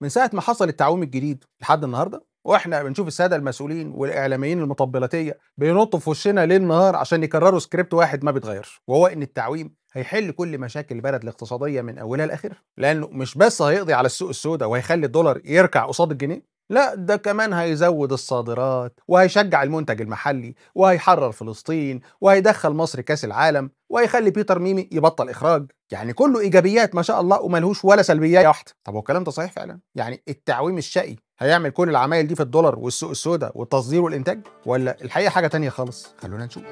من ساعه ما حصل التعويم الجديد لحد النهارده واحنا بنشوف الساده المسؤولين والاعلاميين المطبلاتيه بينطوا في وشنا ليل نهار عشان يكرروا سكريبت واحد ما بيتغيرش وهو ان التعويم هيحل كل مشاكل البلد الاقتصاديه من اولها لاخرها لانه مش بس هيقضي على السوق السوداء وهيخلي الدولار يركع قصاد الجنيه لا ده كمان هيزود الصادرات وهيشجع المنتج المحلي وهيحرر فلسطين وهيدخل مصر كاس العالم وهيخلي بيتر ميمي يبطل اخراج يعني كله ايجابيات ما شاء الله وملهوش ولا سلبيات واحده طب هو الكلام ده صحيح فعلا يعني التعويم الشقي هيعمل كل العمايل دي في الدولار والسوق السوداء والتصدير والانتاج ولا الحقيقه حاجه تانية خالص خلونا نشوف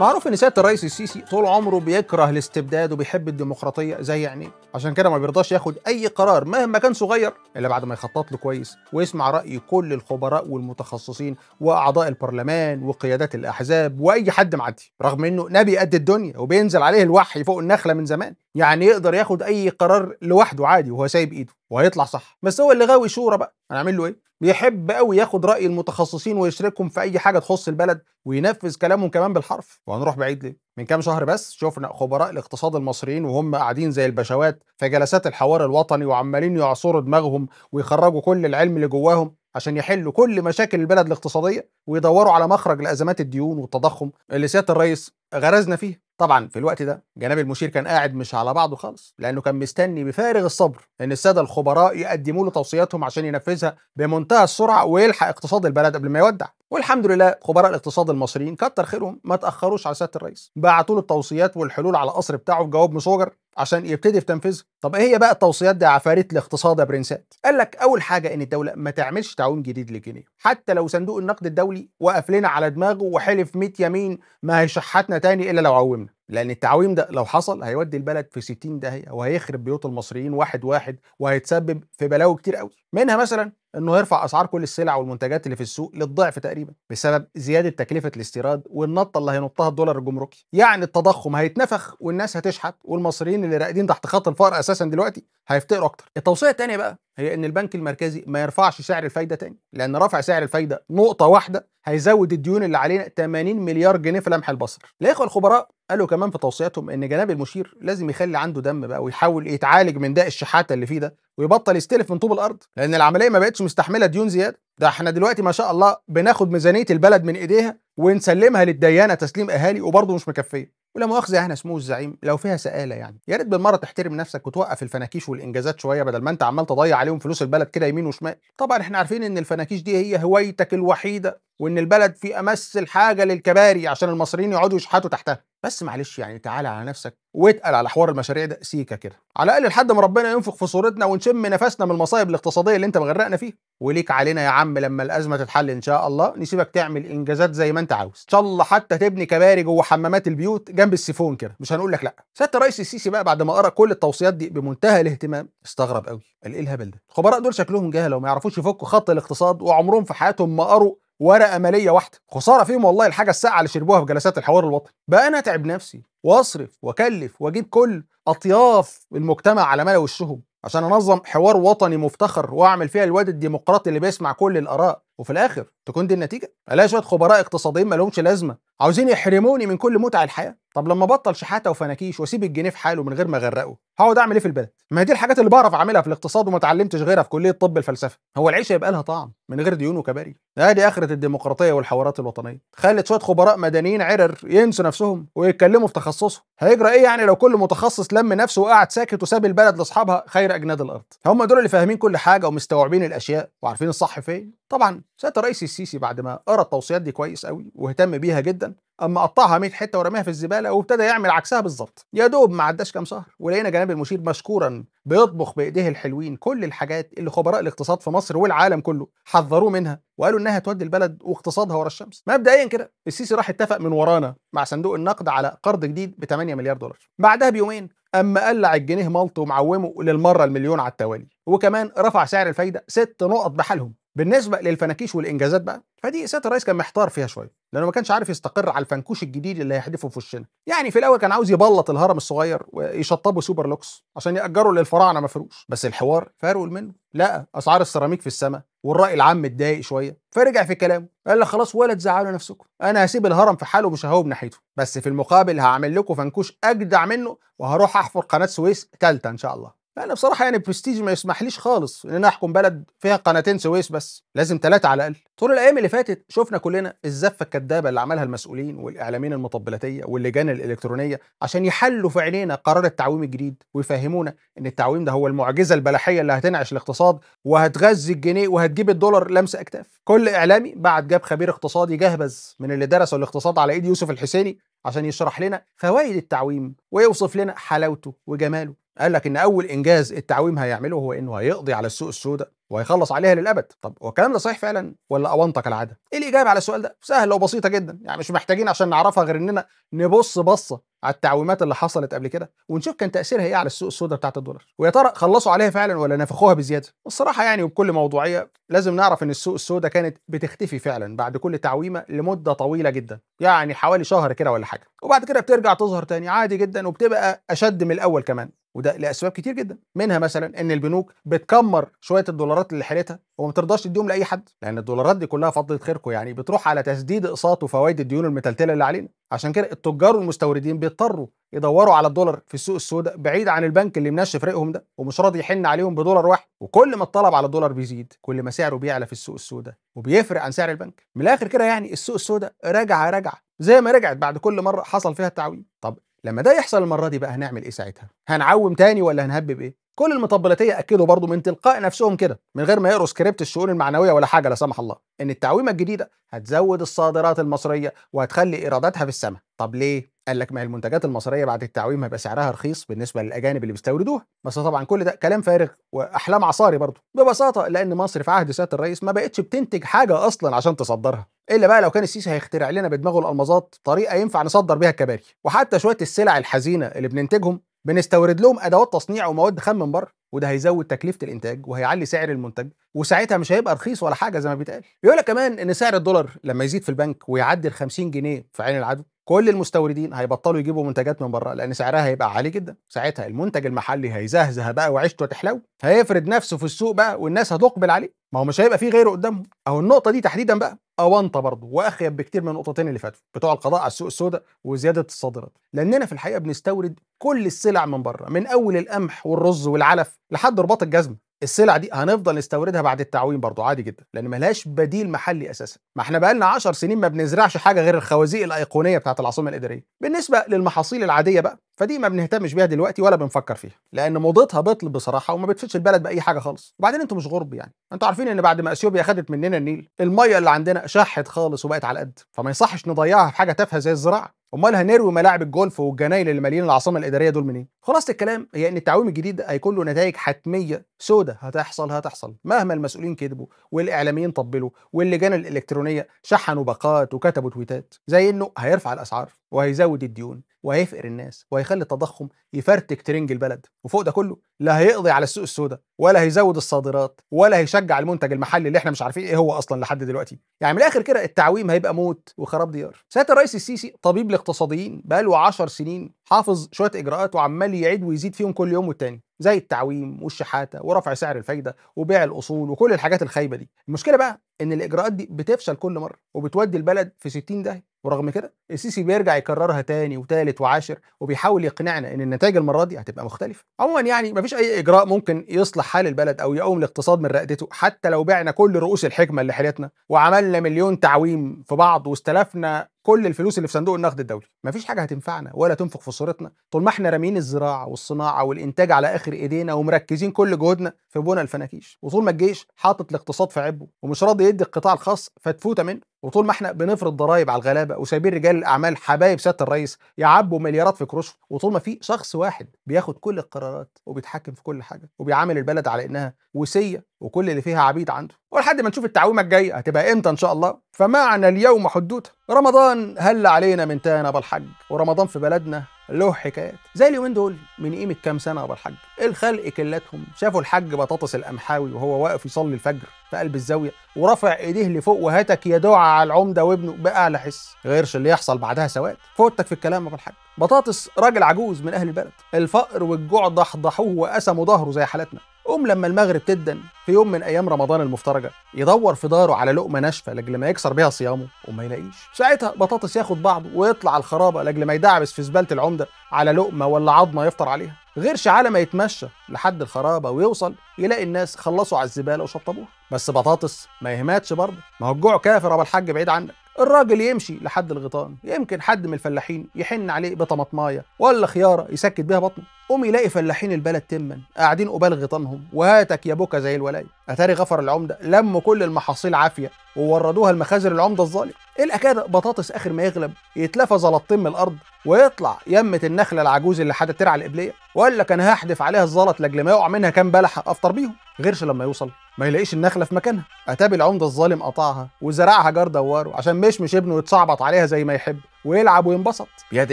معروف ان سياده الرئيس السيسي طول عمره بيكره الاستبداد وبيحب الديمقراطيه زي يعني عشان كده ما بيرضاش ياخد اي قرار مهما كان صغير الا بعد ما يخطط له كويس ويسمع راي كل الخبراء والمتخصصين واعضاء البرلمان وقيادات الاحزاب واي حد معدي رغم انه نبي قد الدنيا وبينزل عليه الوحي فوق النخله من زمان يعني يقدر ياخد اي قرار لوحده عادي وهو سايب ايده وهيطلع صح بس هو اللي غاوي شورى بقى هنعمل له ايه بيحب قوي ياخد راي المتخصصين ويشركهم في اي حاجه تخص البلد وينفذ كلامهم كمان بالحرف وهنروح بعيد ليه من كام شهر بس شفنا خبراء الاقتصاد المصريين وهم قاعدين زي البشوات في جلسات الحوار الوطني وعمالين يعصروا دماغهم ويخرجوا كل العلم اللي جواهم عشان يحلوا كل مشاكل البلد الاقتصاديه ويدوروا على مخرج لازمات الديون والتضخم اللي سياده الرئيس غرزنا فيه طبعا في الوقت ده جناب المشير كان قاعد مش على بعضه خالص لانه كان مستني بفارغ الصبر ان الساده الخبراء يقدموا له توصياتهم عشان ينفذها بمنتهى السرعه ويلحق اقتصاد البلد قبل ما يودع والحمد لله خبراء الاقتصاد المصريين كتر خيرهم ما تاخروش على سياده الرئيس بعتوا له التوصيات والحلول على القصر بتاعه بجواب مسوجر عشان يبتدي في تنفيذها طب ايه هي بقى التوصيات دي عفاريت الاقتصاد يا برنسات قال لك اول حاجه ان الدوله ما تعملش تعويم جديد للجنيه حتى لو صندوق النقد الدولي وقف لنا على دماغه وحلف 100 يمين ما هيشحتنا تاني الا لو عومنا لان التعويم ده لو حصل هيودي البلد في 60 داهيه وهيخرب بيوت المصريين واحد واحد وهيتسبب في بلاوي كتير قوي منها مثلا انه يرفع اسعار كل السلع والمنتجات اللي في السوق للضعف تقريبا بسبب زياده تكلفه الاستيراد والنطه اللي هينطها الدولار الجمركي يعني التضخم هيتنفخ والناس هتشحت والمصريين اللي راقدين تحت خط الفقر اساسا دلوقتي هيفتقروا اكتر التوصيه الثانيه بقى هي ان البنك المركزي ما يرفعش سعر الفايده تاني لان رفع سعر الفايده نقطه واحده هيزود الديون اللي علينا 80 مليار جنيه في لمح البصر الاخوه الخبراء قالوا كمان في توصياتهم ان جناب المشير لازم يخلي عنده دم بقى ويحاول يتعالج من داء الشحاته اللي فيه ده ويبطل يستلف من طوب الارض لان العمليه ما بقتش مستحمله ديون زياده ده احنا دلوقتي ما شاء الله بناخد ميزانيه البلد من ايديها ونسلمها للديانه تسليم اهالي وبرضه مش مكفيه ولا مؤاخذه احنا سمو الزعيم لو فيها سقاله يعني يا ريت بالمره تحترم نفسك وتوقف الفناكيش والانجازات شويه بدل ما انت عمال تضيع عليهم فلوس البلد كده يمين وشمال طبعا احنا عارفين ان الفناكيش دي هي هوايتك الوحيده وان البلد في امس الحاجه للكباري عشان المصريين يقعدوا يشحتوا تحتها بس معلش يعني تعالى على نفسك واتقل على حوار المشاريع ده سيكه كده على الاقل لحد ما ربنا ينفخ في صورتنا ونشم نفسنا من المصايب الاقتصاديه اللي انت مغرقنا فيها وليك علينا يا عم لما الازمه تتحل ان شاء الله نسيبك تعمل انجازات زي ما انت عاوز ان شاء الله حتى تبني كباري جوه حمامات البيوت جنب السيفون كده مش هنقول لك لا سياده الرئيس السيسي بقى بعد ما قرا كل التوصيات دي بمنتهى الاهتمام استغرب قوي قال ايه الهبل ده الخبراء دول شكلهم جهله وما يعرفوش يفكوا خط الاقتصاد وعمرهم في حياتهم ما قروا ورقه ماليه واحده خساره فيهم والله الحاجه الساقعه اللي شربوها في جلسات الحوار الوطني بقى انا اتعب نفسي واصرف واكلف واجيب كل اطياف المجتمع على ملا وشهم عشان انظم حوار وطني مفتخر واعمل فيها الواد الديمقراطي اللي بيسمع كل الاراء وفي الاخر تكون دي النتيجه الاقي شويه خبراء اقتصاديين ما لهمش لازمه عاوزين يحرموني من كل متع الحياه طب لما بطل شحاته وفناكيش واسيب الجنيه في حاله من غير ما اغرقه هقعد اعمل ايه في البلد ما هي دي الحاجات اللي بعرف اعملها في الاقتصاد وما اتعلمتش غيرها في كليه طب الفلسفه هو العيشه يبقى لها طعم من غير ديون وكباري ادي اخره الديمقراطيه والحوارات الوطنيه خلت شويه خبراء مدنيين عرر ينسوا نفسهم ويتكلموا في تخصصهم هيجرى ايه يعني لو كل متخصص لم نفسه وقعد ساكت وساب البلد لاصحابها خير غير اجناد الارض هم دول اللي فاهمين كل حاجه ومستوعبين الاشياء وعارفين الصح فين طبعا سياده الرئيس السيسي بعد ما قرا التوصيات دي كويس قوي واهتم بيها جدا اما قطعها 100 حته ورماها في الزباله وابتدى يعمل عكسها بالظبط يا دوب ما عداش كام شهر ولقينا جناب المشير مشكورا بيطبخ بايديه الحلوين كل الحاجات اللي خبراء الاقتصاد في مصر والعالم كله حذروه منها وقالوا انها تودي البلد واقتصادها ورا الشمس مبدئيا كده السيسي راح اتفق من ورانا مع صندوق النقد على قرض جديد ب 8 مليار دولار بعدها بيومين اما قلع الجنيه مالطه ومعومه للمره المليون على التوالي وكمان رفع سعر الفايده ست نقط بحالهم بالنسبه للفناكيش والانجازات بقى فدي سياده الرئيس كان محتار فيها شويه لانه ما كانش عارف يستقر على الفنكوش الجديد اللي هيحدفه في وشنا يعني في الاول كان عاوز يبلط الهرم الصغير ويشطبه سوبر لوكس عشان ياجره للفراعنه مفروش بس الحوار فرول منه لقى اسعار السيراميك في السماء والراي العام اتضايق شويه فرجع في كلامه قال لك خلاص ولا تزعلوا نفسكم انا هسيب الهرم في حاله مش ههوب ناحيته بس في المقابل هعمل لكم فنكوش اجدع منه وهروح احفر قناه سويس ثالثه ان شاء الله انا بصراحه يعني برستيجي ما يسمحليش خالص ان انا احكم بلد فيها قناتين سويس بس لازم ثلاثه على الاقل طول الايام اللي فاتت شفنا كلنا الزفه الكذابه اللي عملها المسؤولين والاعلاميين المطبلاتيه واللجان الالكترونيه عشان يحلوا في عينينا قرار التعويم الجديد ويفهمونا ان التعويم ده هو المعجزه البلحيه اللي هتنعش الاقتصاد وهتغذي الجنيه وهتجيب الدولار لمس اكتاف كل اعلامي بعد جاب خبير اقتصادي جهبذ من اللي درسوا الاقتصاد على ايد يوسف الحسيني عشان يشرح لنا فوائد التعويم ويوصف لنا حلاوته وجماله قال لك ان اول انجاز التعويم هيعمله هو انه هيقضي على السوق السوداء وهيخلص عليها للابد طب هو الكلام ده صحيح فعلا ولا اونطه كالعاده ايه الاجابه على السؤال ده سهله وبسيطه جدا يعني مش محتاجين عشان نعرفها غير اننا نبص بصه على التعويمات اللي حصلت قبل كده ونشوف كان تاثيرها ايه على السوق السوداء بتاعت الدولار ويا ترى خلصوا عليها فعلا ولا نفخوها بزياده الصراحه يعني وبكل موضوعيه لازم نعرف ان السوق السوداء كانت بتختفي فعلا بعد كل تعويمه لمده طويله جدا يعني حوالي شهر كده ولا حاجه وبعد كده بترجع تظهر تاني عادي جدا وبتبقى اشد من الاول كمان وده لاسباب كتير جدا منها مثلا ان البنوك بتكمر شويه الدولارات اللي حالتها وما ترضاش تديهم لاي حد لان الدولارات دي كلها فضله خيركم يعني بتروح على تسديد اقساط وفوائد الديون المتلتله اللي علينا عشان كده التجار والمستوردين بيضطروا يدوروا على الدولار في السوق السوداء بعيد عن البنك اللي منشف رقهم ده ومش راضي يحن عليهم بدولار واحد وكل ما الطلب على الدولار بيزيد كل ما سعره بيعلى في السوق السوداء وبيفرق عن سعر البنك من الاخر كده يعني السوق السوداء راجعه راجعه زي ما رجعت بعد كل مره حصل فيها التعويم طب لما ده يحصل المره دي بقى هنعمل ايه ساعتها هنعوم تاني ولا هنهبب ايه كل المطبلاتيه اكدوا برضه من تلقاء نفسهم كده من غير ما يقروا سكريبت الشؤون المعنويه ولا حاجه لا سمح الله ان التعويمه الجديده هتزود الصادرات المصريه وهتخلي ايراداتها في السماء طب ليه قال لك ما المنتجات المصريه بعد التعويم هيبقى سعرها رخيص بالنسبه للاجانب اللي بيستوردوها بس طبعا كل ده كلام فارغ واحلام عصاري برضه ببساطه لان مصر في عهد سياده الرئيس ما بقتش بتنتج حاجه اصلا عشان تصدرها الا بقى لو كان السيسي هيخترع لنا بدماغه الالمازات طريقه ينفع نصدر بيها الكباري وحتى شويه السلع الحزينه اللي بننتجهم بنستورد لهم ادوات تصنيع ومواد خام من بره وده هيزود تكلفه الانتاج وهيعلي سعر المنتج وساعتها مش هيبقى رخيص ولا حاجه زي ما بيتقال بيقول لك كمان ان سعر الدولار لما يزيد في البنك ويعدي ال 50 جنيه في عين العدو كل المستوردين هيبطلوا يجيبوا منتجات من بره لان سعرها هيبقى عالي جدا ساعتها المنتج المحلي هيزهزه بقى وعيشته هتحلو هيفرد نفسه في السوق بقى والناس هتقبل عليه ما هو مش هيبقى فيه غيره قدامهم او النقطه دي تحديدا بقى اونطه برضه واخيب بكتير من النقطتين اللي فاتوا بتوع القضاء على السوق السوداء وزياده الصادرات لاننا في الحقيقه بنستورد كل السلع من بره من اول القمح والرز والعلف لحد رباط الجزمه السلع دي هنفضل نستوردها بعد التعويم برضو عادي جدا لان ملهاش بديل محلي اساسا ما احنا بقالنا 10 سنين ما بنزرعش حاجه غير الخوازيق الايقونيه بتاعه العاصمه الاداريه بالنسبه للمحاصيل العاديه بقى فدي ما بنهتمش بيها دلوقتي ولا بنفكر فيها لان موضتها بطل بصراحه وما بتفيدش البلد باي حاجه خالص وبعدين انتوا مش غرب يعني انتوا عارفين ان بعد ما اثيوبيا خدت مننا النيل الميه اللي عندنا شحت خالص وبقت على قد فما يصحش نضيعها في حاجه تافهه زي الزراعه امال هنروي ملاعب الجولف والجناين اللي مالين العاصمه الاداريه دول منين؟ خلاصه الكلام هي ان التعويم الجديد هيكون له نتائج حتميه سودة هتحصل هتحصل مهما المسؤولين كذبوا والاعلاميين طبلوا واللجان الالكترونيه شحنوا باقات وكتبوا تويتات زي انه هيرفع الاسعار وهيزود الديون وهيفقر الناس وهيخلي التضخم يفرتك ترنج البلد وفوق ده كله لا هيقضي على السوق السوداء ولا هيزود الصادرات ولا هيشجع المنتج المحلي اللي احنا مش عارفين ايه هو اصلا لحد دلوقتي يعني من الاخر كده التعويم هيبقى موت وخراب ديار سيادة الرئيس السيسي طبيب الاقتصاديين بقاله 10 سنين حافظ شويه اجراءات وعمال يعيد ويزيد فيهم كل يوم والتاني زي التعويم والشحاته ورفع سعر الفايده وبيع الاصول وكل الحاجات الخايبه دي المشكله بقى ان الاجراءات دي بتفشل كل مره وبتودي البلد في 60 داهيه ورغم كده السيسي بيرجع يكررها تاني وتالت وعاشر وبيحاول يقنعنا ان النتائج المره دي هتبقى مختلفه عموما يعني مفيش اي اجراء ممكن يصلح حال البلد او يقوم الاقتصاد من رقدته حتى لو بعنا كل رؤوس الحكمه اللي حيلتنا وعملنا مليون تعويم في بعض واستلفنا كل الفلوس اللي في صندوق النقد الدولي مفيش حاجه هتنفعنا ولا تنفق في صورتنا طول ما احنا راميين الزراعه والصناعه والانتاج على اخر ايدينا ومركزين كل جهودنا في بنى الفناكيش وطول ما الجيش حاطط الاقتصاد في عبه ومش راضي يدي القطاع الخاص فتفوته منه وطول ما احنا بنفرض ضرائب على الغلابه وسايبين رجال الاعمال حبايب سياده الرئيس يعبوا مليارات في كروش وطول ما في شخص واحد بياخد كل القرارات وبيتحكم في كل حاجه وبيعامل البلد على انها وسيه وكل اللي فيها عبيد عنده ولحد ما نشوف التعويمه الجايه هتبقى امتى ان شاء الله فمعنى اليوم حدوته رمضان هل علينا من تاني أبا الحج ورمضان في بلدنا له حكايات زي اليومين دول من قيمه كام سنه أبا الحج الخلق كلتهم شافوا الحج بطاطس القمحاوي وهو واقف يصلي الفجر في قلب الزاويه ورافع ايديه لفوق وهتك دعاء على العمده وابنه باعلى حس غيرش اللي يحصل بعدها سواد فوتك في الكلام ابو الحج بطاطس راجل عجوز من اهل البلد الفقر والجوع ضحضحوه وقسموا ظهره زي حالتنا قوم لما المغرب تدن في يوم من ايام رمضان المفترجه يدور في داره على لقمه ناشفه لاجل ما يكسر بيها صيامه وما يلاقيش ساعتها بطاطس ياخد بعضه ويطلع الخرابه لاجل ما يدعبس في زباله العمده على لقمه ولا عظمه يفطر عليها غيرش على ما يتمشى لحد الخرابه ويوصل يلاقي الناس خلصوا على الزباله وشطبوها بس بطاطس ما يهمتش برضه ما هو الجوع كافر ابو الحاج بعيد عنك الراجل يمشي لحد الغيطان يمكن حد من الفلاحين يحن عليه بطماطمايه ولا خياره يسكت بيها بطنه قوم يلاقي فلاحين البلد تما قاعدين قبال غيطانهم وهاتك يا بوكا زي الولايه اتاري غفر العمده لموا كل المحاصيل عافيه ووردوها المخازر العمده الظالم إيه الا كده بطاطس اخر ما يغلب يتلفى زلطتين من الارض ويطلع يمه النخله العجوز اللي حد ترعى القبليه ولا كان هحدف عليها الزلط لاجل ما يقع منها كام بلحه افطر بيهم غيرش لما يوصل ما يلاقيش النخله في مكانها اتابي العمده الظالم قطعها وزرعها جار دواره عشان مشمش ابنه يتصعبط عليها زي ما يحب ويلعب وينبسط بيد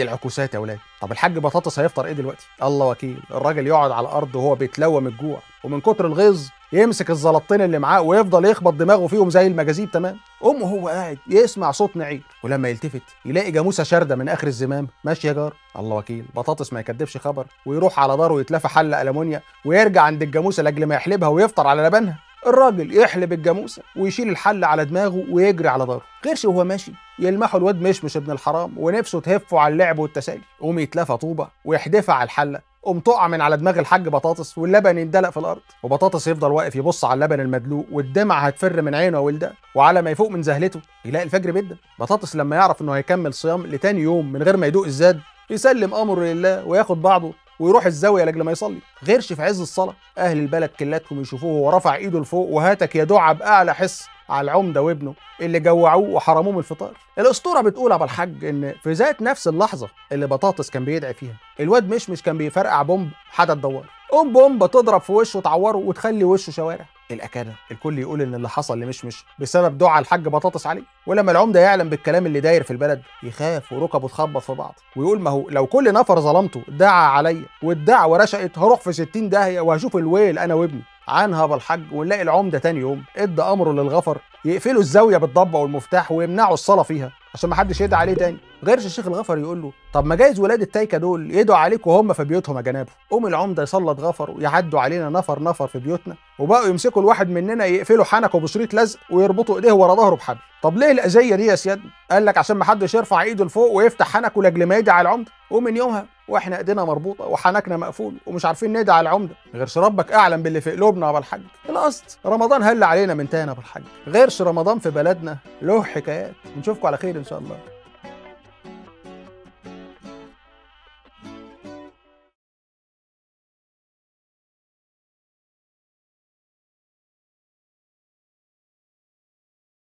العكوسات يا ولاد طب الحاج بطاطس هيفطر ايه دلوقتي الله وكيل الراجل يقعد على الارض وهو بيتلوم الجوع ومن كتر الغيظ يمسك الزلطين اللي معاه ويفضل يخبط دماغه فيهم زي المجازيب تمام امه هو قاعد يسمع صوت نعير ولما يلتفت يلاقي جاموسه شارده من اخر الزمام ماشيه جار الله وكيل بطاطس ما يكدبش خبر ويروح على داره يتلافى حله المونيا ويرجع عند الجاموسه لاجل ما يحلبها ويفطر على لبنها الراجل يحلب الجاموسه ويشيل الحل على دماغه ويجري على ظهره قرش وهو ماشي يلمحه الواد مشمش ابن الحرام ونفسه تهفه على اللعب والتسالي قوم يتلفى طوبه ويحدفها على الحله قوم تقع من على دماغ الحاج بطاطس واللبن يندلق في الارض وبطاطس يفضل واقف يبص على اللبن المدلوق والدمع هتفر من عينه ولده وعلى ما يفوق من زهلته يلاقي الفجر بدا بطاطس لما يعرف انه هيكمل صيام لتاني يوم من غير ما يدوق الزاد يسلم امره لله وياخد بعضه ويروح الزاويه لاجل ما يصلي غيرش في عز الصلاه اهل البلد كلاتهم يشوفوه ورفع ايده لفوق وهاتك يا يدع باعلى حس على العمده وابنه اللي جوعوه وحرموه من الفطار الاسطوره بتقول ابو الحاج ان في ذات نفس اللحظه اللي بطاطس كان بيدعي فيها الواد مشمش كان بيفرقع بومب حدث دوار قوم بوم تضرب في وشه وتعوره وتخلي وشه شوارع الاكانه الكل يقول ان اللي حصل لمشمش بسبب دعاء الحاج بطاطس عليه ولما العمده يعلم بالكلام اللي داير في البلد يخاف وركبه تخبط في بعض ويقول ما هو لو كل نفر ظلمته دعا عليا والدعوه رشقت هروح في 60 داهيه وهشوف الويل انا وابني عنها بالحج ونلاقي العمده تاني يوم ادى امره للغفر يقفلوا الزاويه بالضبه والمفتاح ويمنعوا الصلاه فيها عشان ما حدش يدعي عليه تاني غيرش الشيخ الغفر يقول له طب ما جايز ولاد التايكه دول يدعوا عليك وهم في بيوتهم يا جنابه قوم العمده يسلط غفر ويعدوا علينا نفر نفر في بيوتنا وبقوا يمسكوا الواحد مننا يقفلوا حنكه بشريط لزق ويربطوا ايديه ورا ظهره بحبل طب ليه الاذيه دي يا سيادنا قال لك عشان ما حدش يرفع ايده لفوق ويفتح حنكه لاجل ما يدعي على العمده ومن يومها واحنا ايدينا مربوطه وحنكنا مقفول ومش عارفين ندعي على العمده غيرش ربك اعلم باللي في قلوبنا يا الحاج انا رمضان هل علينا من تانا بالحج غيرش رمضان في بلدنا له حكايات نشوفكم على خير ان شاء الله